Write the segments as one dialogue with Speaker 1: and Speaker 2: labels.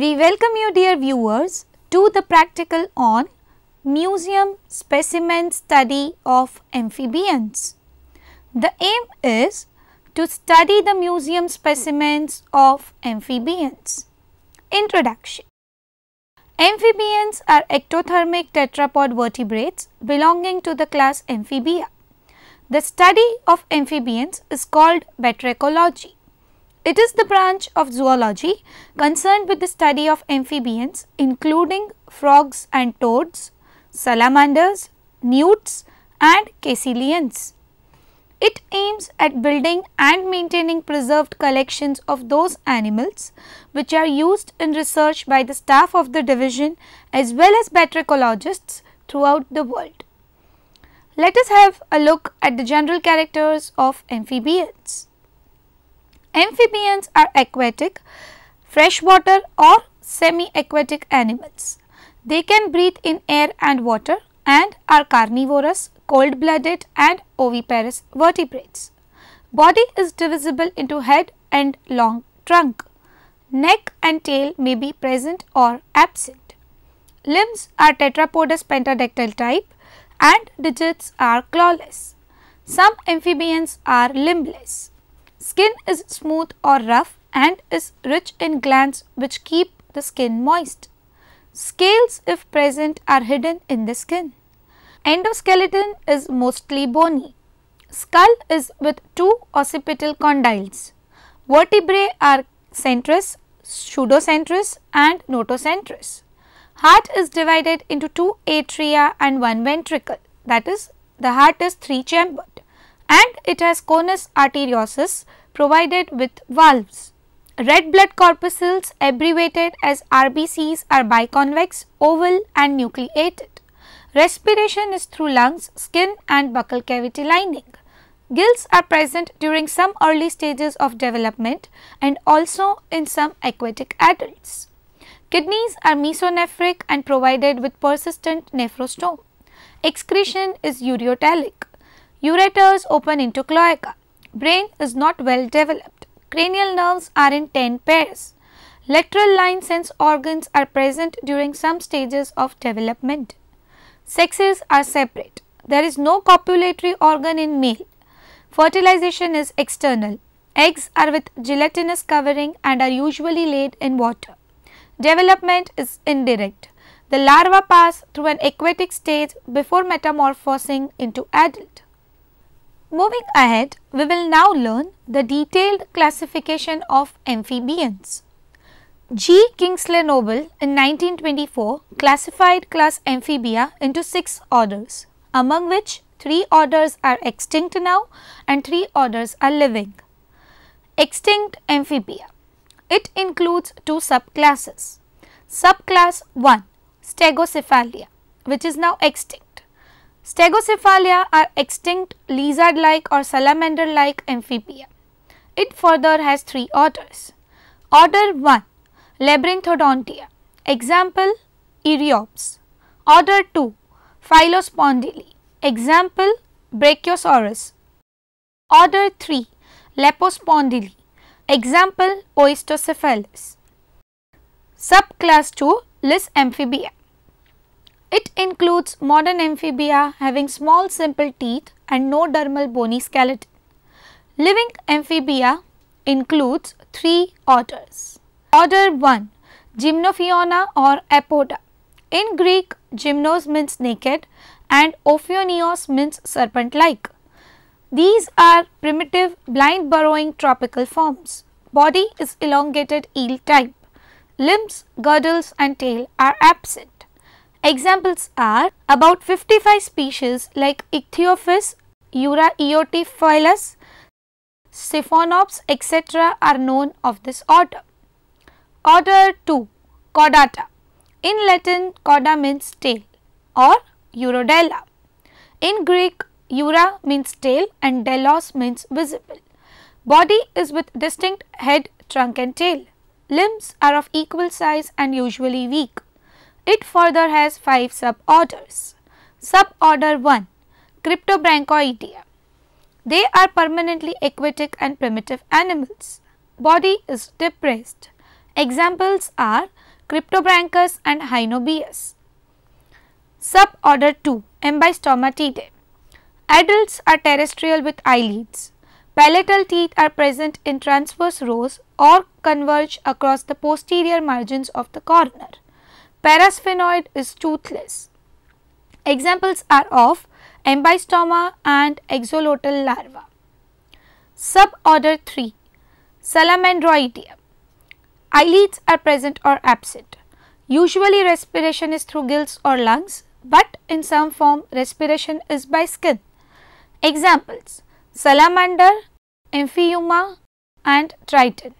Speaker 1: We welcome you dear viewers to the practical on museum specimen study of amphibians. The aim is to study the museum specimens of amphibians. Introduction Amphibians are ectothermic tetrapod vertebrates belonging to the class Amphibia. The study of amphibians is called batrachology. It is the branch of zoology concerned with the study of amphibians including frogs and toads, salamanders, newts and caecilians. It aims at building and maintaining preserved collections of those animals which are used in research by the staff of the division as well as batrachologists throughout the world. Let us have a look at the general characters of amphibians. Amphibians are aquatic, freshwater or semi-aquatic animals. They can breathe in air and water and are carnivorous, cold-blooded and oviparous vertebrates. Body is divisible into head and long trunk. Neck and tail may be present or absent. Limbs are tetrapodous pentadactyl type and digits are clawless. Some amphibians are limbless. Skin is smooth or rough and is rich in glands which keep the skin moist. Scales, if present, are hidden in the skin. Endoskeleton is mostly bony. Skull is with two occipital condyles. Vertebrae are centrus, pseudocentrus and notocentrus. Heart is divided into two atria and one ventricle that is the heart is three chambered and it has conus arteriosus provided with valves. Red blood corpuscles abbreviated as RBCs are biconvex, oval and nucleated. Respiration is through lungs, skin and buccal cavity lining. Gills are present during some early stages of development and also in some aquatic adults. Kidneys are mesonephric and provided with persistent nephrostome. Excretion is ureotelic. Ureters open into cloaca brain is not well developed. Cranial nerves are in 10 pairs. Lateral line sense organs are present during some stages of development. Sexes are separate. There is no copulatory organ in male. Fertilization is external. Eggs are with gelatinous covering and are usually laid in water. Development is indirect. The larva pass through an aquatic stage before metamorphosing into adult. Moving ahead, we will now learn the detailed classification of amphibians. G. Kingsley Noble in 1924 classified class amphibia into six orders, among which three orders are extinct now and three orders are living. Extinct amphibia. It includes two subclasses. Subclass 1 Stegocephalia which is now extinct. Stegocephalia are extinct lizard-like or salamander-like amphibia. It further has three orders. Order 1 Labyrinthodontia Example Eriops Order 2 Phylospondyli Example Brachiosaurus Order 3 Lepospondyli Example Oestocephalus Subclass 2 lists amphibia it includes modern amphibia having small simple teeth and no dermal bony skeleton. Living amphibia includes three orders. Order 1 Gymnophiona or Apoda. In Greek, gymnos means naked and ophionios means serpent like. These are primitive blind burrowing tropical forms. Body is elongated eel type. Limbs, girdles and tail are absent. Examples are about 55 species like Ichthyophis, Ura eotiphilus, Siphonops etc. are known of this order. Order 2 Caudata. in Latin cauda means tail or eurodella. In Greek eura means tail and delos means visible. Body is with distinct head, trunk and tail. Limbs are of equal size and usually weak. It further has 5 suborders. Suborder 1 Cryptobranchoidea. They are permanently aquatic and primitive animals. Body is depressed. Examples are Cryptobranchus and Hynobius. Suborder 2 Embystomatidae. Adults are terrestrial with eyelids. Palatal teeth are present in transverse rows or converge across the posterior margins of the corner. Parasphenoid is toothless. Examples are of ambystoma and exolotal larva. Suborder 3 Salamandroidea Eyelids are present or absent. Usually respiration is through gills or lungs, but in some form respiration is by skin. Examples Salamander, Amphiuma and Triton.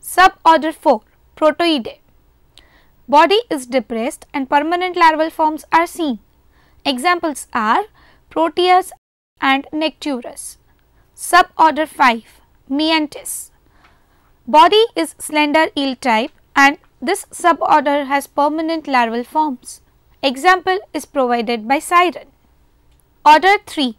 Speaker 1: Suborder 4 Protoidae Body is depressed and permanent larval forms are seen. Examples are Proteus and Necturus. Suborder 5 Miantis. Body is slender eel type and this suborder has permanent larval forms. Example is provided by Siren. Order 3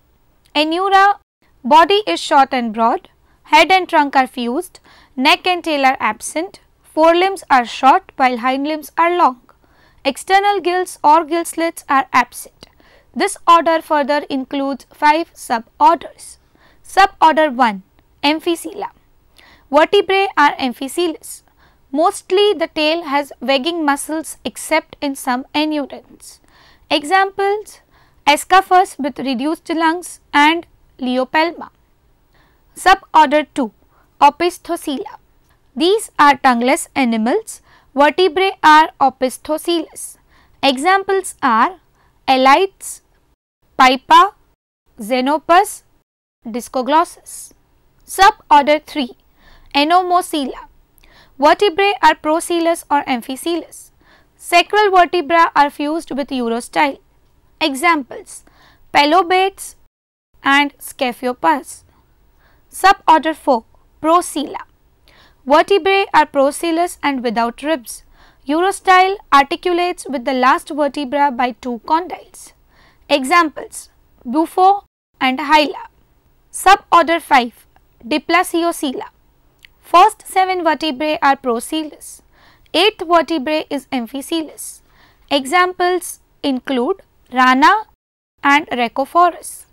Speaker 1: Enura Body is short and broad, head and trunk are fused, neck and tail are absent, Forelimbs are short while hind limbs are long. External gills or gill slits are absent. This order further includes 5 suborders. Suborder 1 Emphysela Vertebrae are amphicelous. Mostly the tail has wagging muscles except in some anudans. Examples Ascaphus with reduced lungs and Leopelma. Suborder 2 Opisthocoela these are tongueless animals. Vertebrae are opisthocoeles. Examples are elites, pipa, xenopus, discoglossus. Suborder 3 Enomocela. Vertebrae are procoelous or amphicoelous. Sacral vertebra are fused with urostyle. Examples Pelobates and Scaphiopods. Suborder 4 Procela Vertebrae are procellus and without ribs. Urostyle articulates with the last vertebra by two condyles. Examples Bufo and Hyla. Suborder 5 Diplasiocela. First 7 vertebrae are procellus. 8th vertebrae is amphicoelous. Examples include Rana and Recophorus.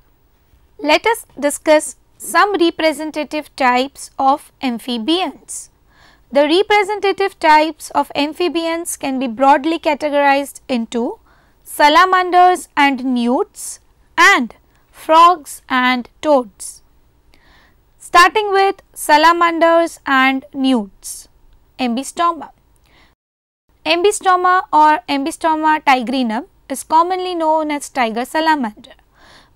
Speaker 1: Let us discuss some representative types of amphibians. The representative types of amphibians can be broadly categorized into salamanders and newts and frogs and toads. Starting with salamanders and newts, Ambistoma. Ambistoma or Ambistoma tigrinum is commonly known as tiger salamander.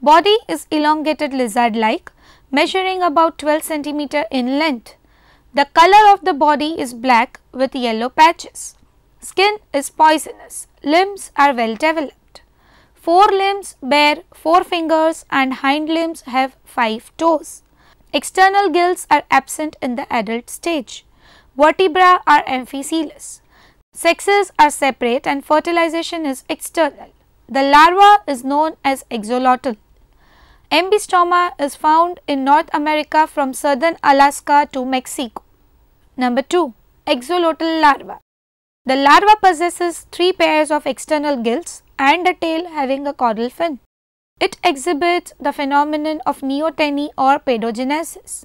Speaker 1: Body is elongated lizard like measuring about 12 centimeter in length. The color of the body is black with yellow patches. Skin is poisonous. Limbs are well developed. Four limbs bear four fingers and hind limbs have five toes. External gills are absent in the adult stage. Vertebra are amphicelous. Sexes are separate and fertilization is external. The larva is known as axolotl. Ambistoma is found in North America from southern Alaska to Mexico. Number 2. Axolotl larva. The larva possesses three pairs of external gills and a tail having a caudal fin. It exhibits the phenomenon of neoteny or pedogenesis.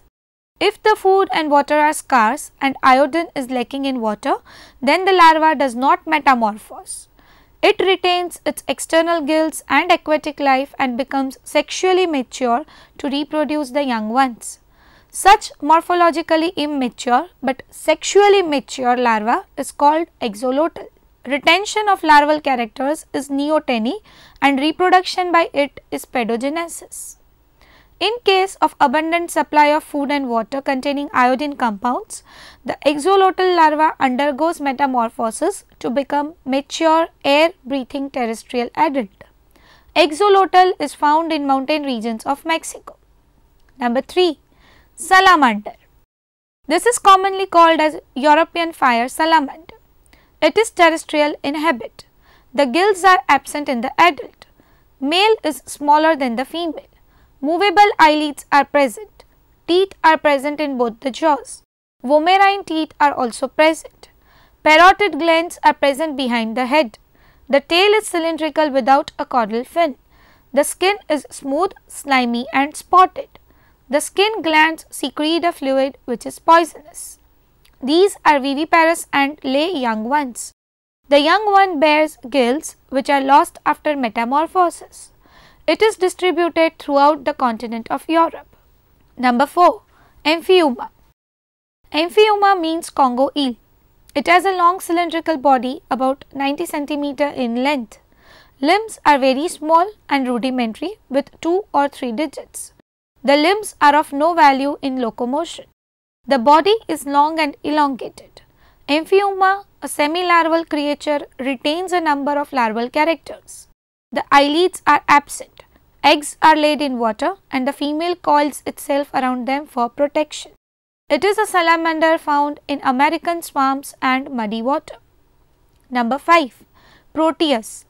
Speaker 1: If the food and water are scarce and iodine is lacking in water, then the larva does not metamorphose. It retains its external gills and aquatic life and becomes sexually mature to reproduce the young ones. Such morphologically immature but sexually mature larva is called axolotl. Retention of larval characters is neoteny and reproduction by it is pedogenesis. In case of abundant supply of food and water containing iodine compounds, the exolotal larva undergoes metamorphosis to become mature air-breathing terrestrial adult. Exolotal is found in mountain regions of Mexico. Number 3. Salamander. This is commonly called as European fire salamander. It is terrestrial in habit. The gills are absent in the adult. Male is smaller than the female. Movable eyelids are present. Teeth are present in both the jaws. Vomerine teeth are also present. Parotid glands are present behind the head. The tail is cylindrical without a caudal fin. The skin is smooth, slimy and spotted. The skin glands secrete a fluid which is poisonous. These are viviparous and lay young ones. The young one bears gills which are lost after metamorphosis. It is distributed throughout the continent of Europe. Number 4. Amphiuma Amphiuma means Congo eel. It has a long cylindrical body about 90 cm in length. Limbs are very small and rudimentary with 2 or 3 digits. The limbs are of no value in locomotion. The body is long and elongated. Amphiuma, a semi-larval creature, retains a number of larval characters. The eyelids are absent. Eggs are laid in water and the female coils itself around them for protection. It is a salamander found in American swamps and muddy water. Number 5. Proteus.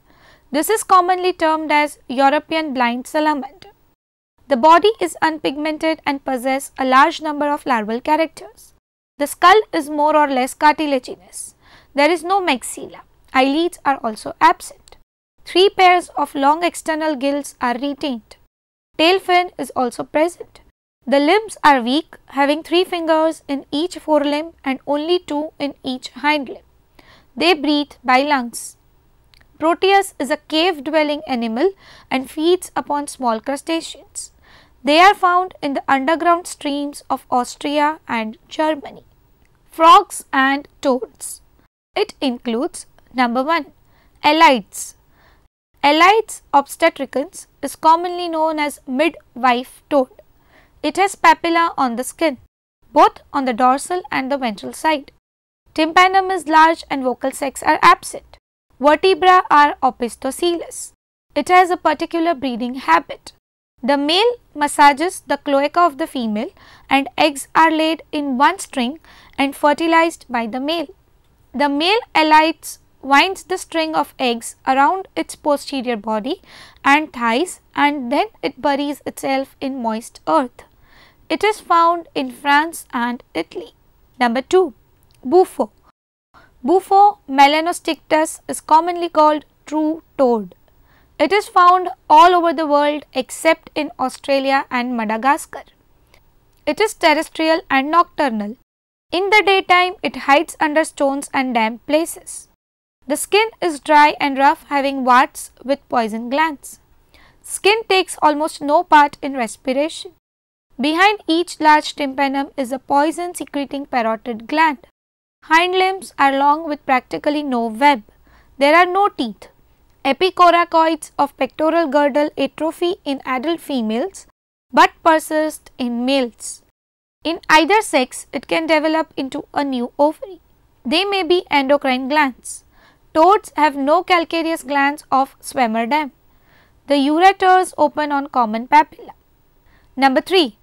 Speaker 1: This is commonly termed as European blind salamander. The body is unpigmented and possess a large number of larval characters. The skull is more or less cartilaginous. There is no maxilla. Eyelids are also absent. Three pairs of long external gills are retained. Tail fin is also present. The limbs are weak, having three fingers in each forelimb and only two in each hind limb. They breathe by lungs. Proteus is a cave dwelling animal and feeds upon small crustaceans. They are found in the underground streams of Austria and Germany. Frogs and toads. It includes number 1. Elites Allied obstetricans is commonly known as midwife toad. It has papilla on the skin, both on the dorsal and the ventral side. Tympanum is large and vocal sacs are absent. Vertebra are opisthocoelous. It has a particular breeding habit. The male massages the cloaca of the female and eggs are laid in one string and fertilized by the male. The male allied winds the string of eggs around its posterior body and thighs and then it buries itself in moist earth. It is found in France and Italy. Number 2. Bufo. Bufo melanostictus is commonly called true toad. It is found all over the world except in Australia and Madagascar. It is terrestrial and nocturnal. In the daytime, it hides under stones and damp places. The skin is dry and rough having warts with poison glands. Skin takes almost no part in respiration. Behind each large tympanum is a poison secreting parotid gland. Hind limbs are long with practically no web. There are no teeth. Epicoracoids of pectoral girdle atrophy in adult females but persist in males. In either sex, it can develop into a new ovary. They may be endocrine glands. Toads have no calcareous glands of swimmer dam. The ureters open on common papilla. Number 3.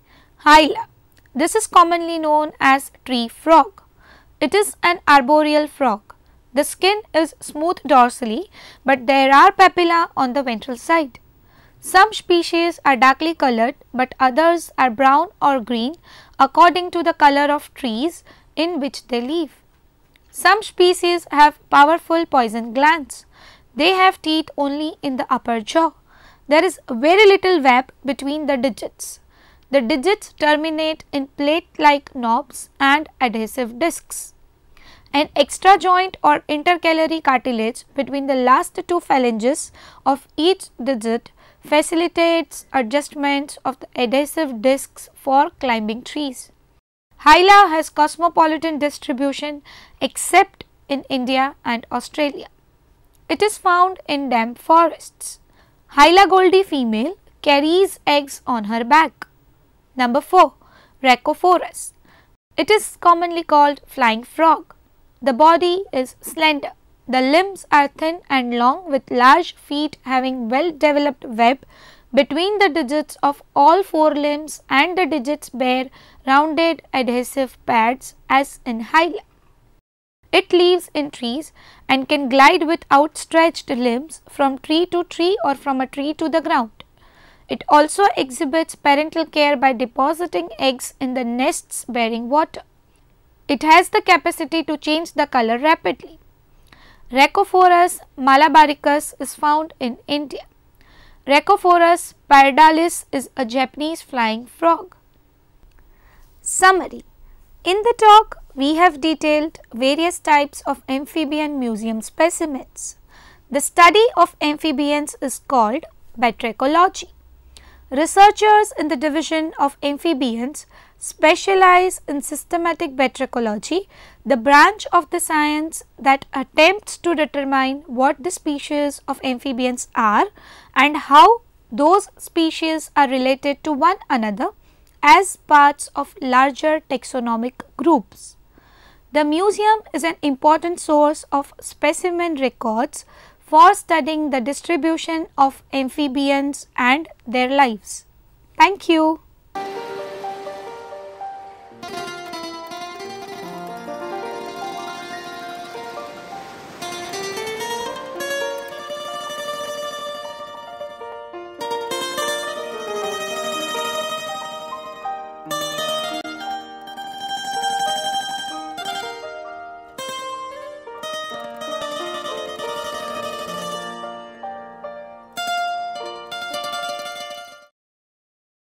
Speaker 1: Hyla. This is commonly known as tree frog. It is an arboreal frog. The skin is smooth dorsally but there are papilla on the ventral side. Some species are darkly colored but others are brown or green according to the color of trees in which they live. Some species have powerful poison glands. They have teeth only in the upper jaw. There is very little web between the digits. The digits terminate in plate-like knobs and adhesive discs. An extra joint or intercalary cartilage between the last two phalanges of each digit facilitates adjustments of the adhesive discs for climbing trees. Hyla has cosmopolitan distribution except in India and Australia. It is found in damp forests. Hyla goldi female carries eggs on her back. Number 4. Rhacophorus. It is commonly called flying frog. The body is slender. The limbs are thin and long with large feet having well developed web between the digits of all four limbs and the digits bear rounded adhesive pads as in hyla. It lives in trees and can glide with outstretched limbs from tree to tree or from a tree to the ground. It also exhibits parental care by depositing eggs in the nests bearing water. It has the capacity to change the color rapidly. Rhacophorus malabaricus is found in India. Recophorus pardalis is a Japanese flying frog. Summary In the talk, we have detailed various types of amphibian museum specimens. The study of amphibians is called batrachology. Researchers in the division of amphibians specialize in systematic batrachology, the branch of the science that attempts to determine what the species of amphibians are and how those species are related to one another as parts of larger taxonomic groups. The museum is an important source of specimen records for studying the distribution of amphibians and their lives. Thank you.